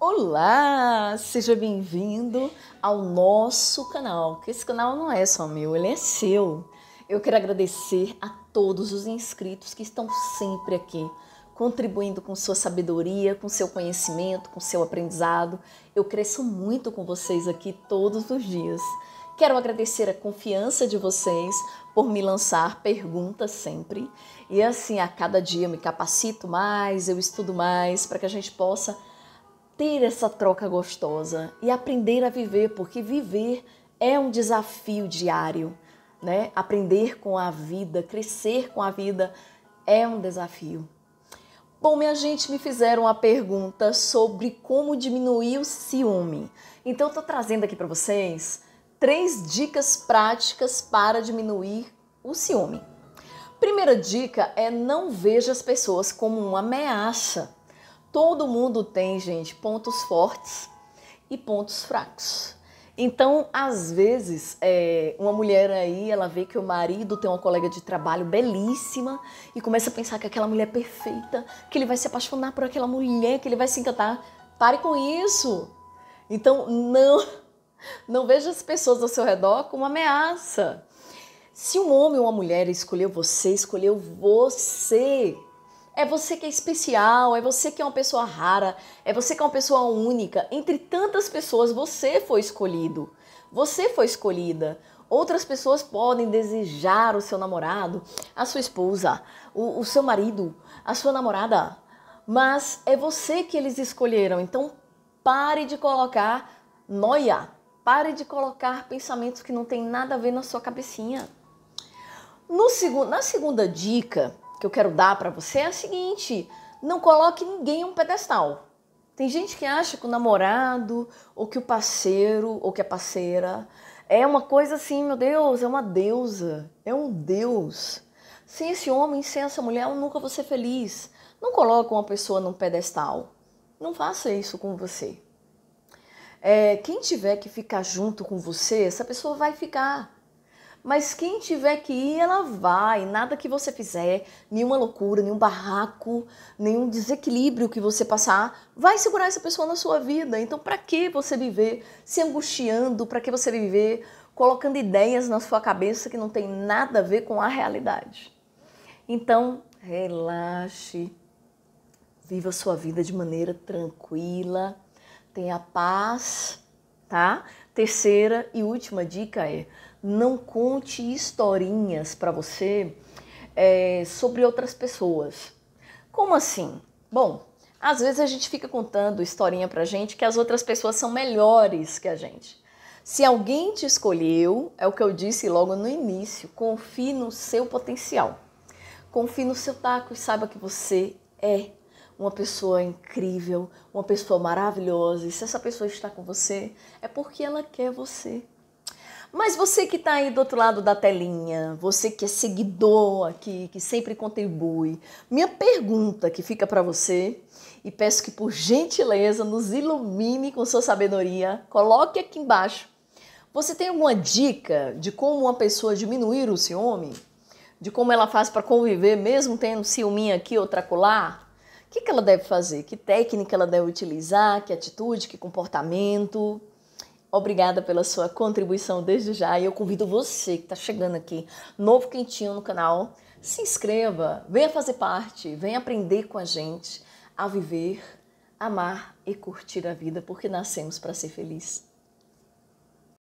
Olá, seja bem-vindo ao nosso canal, que esse canal não é só meu, ele é seu. Eu quero agradecer a todos os inscritos que estão sempre aqui, contribuindo com sua sabedoria, com seu conhecimento, com seu aprendizado. Eu cresço muito com vocês aqui todos os dias. Quero agradecer a confiança de vocês por me lançar perguntas sempre. E assim, a cada dia eu me capacito mais, eu estudo mais para que a gente possa ter essa troca gostosa e aprender a viver, porque viver é um desafio diário, né? Aprender com a vida, crescer com a vida é um desafio. Bom, minha gente, me fizeram uma pergunta sobre como diminuir o ciúme. Então, estou trazendo aqui para vocês três dicas práticas para diminuir o ciúme. Primeira dica é não veja as pessoas como uma ameaça. Todo mundo tem, gente, pontos fortes e pontos fracos. Então, às vezes, é, uma mulher aí, ela vê que o marido tem uma colega de trabalho belíssima e começa a pensar que aquela mulher é perfeita, que ele vai se apaixonar por aquela mulher, que ele vai se encantar. Pare com isso. Então, não, não veja as pessoas ao seu redor como uma ameaça. Se um homem ou uma mulher escolheu você, escolheu você é você que é especial, é você que é uma pessoa rara, é você que é uma pessoa única. Entre tantas pessoas, você foi escolhido. Você foi escolhida. Outras pessoas podem desejar o seu namorado, a sua esposa, o, o seu marido, a sua namorada, mas é você que eles escolheram. Então pare de colocar noia, pare de colocar pensamentos que não tem nada a ver na sua cabecinha. No segu na segunda dica, que eu quero dar para você é a seguinte: não coloque ninguém em um pedestal. Tem gente que acha que o namorado, ou que o parceiro, ou que a parceira é uma coisa assim, meu Deus, é uma deusa, é um deus. Sem esse homem, sem essa mulher, eu nunca vou ser feliz. Não coloque uma pessoa num pedestal. Não faça isso com você. É, quem tiver que ficar junto com você, essa pessoa vai ficar. Mas quem tiver que ir, ela vai. Nada que você fizer, nenhuma loucura, nenhum barraco, nenhum desequilíbrio que você passar, vai segurar essa pessoa na sua vida. Então, para que você viver se angustiando? Para que você viver colocando ideias na sua cabeça que não tem nada a ver com a realidade? Então, relaxe. Viva a sua vida de maneira tranquila. Tenha paz, tá? Terceira e última dica é não conte historinhas para você é, sobre outras pessoas. Como assim? Bom, às vezes a gente fica contando historinha pra gente que as outras pessoas são melhores que a gente. Se alguém te escolheu, é o que eu disse logo no início, confie no seu potencial. Confie no seu taco e saiba que você é uma pessoa incrível, uma pessoa maravilhosa. E se essa pessoa está com você, é porque ela quer você. Mas você que está aí do outro lado da telinha, você que é seguidor aqui, que sempre contribui, minha pergunta que fica para você, e peço que por gentileza nos ilumine com sua sabedoria, coloque aqui embaixo. Você tem alguma dica de como uma pessoa diminuir o ciúme? De como ela faz para conviver mesmo tendo ciúminho aqui ou tracular? O que, que ela deve fazer? Que técnica ela deve utilizar? Que atitude? Que comportamento? Obrigada pela sua contribuição desde já e eu convido você que está chegando aqui, novo quentinho no canal, se inscreva, venha fazer parte, venha aprender com a gente a viver, amar e curtir a vida, porque nascemos para ser felizes.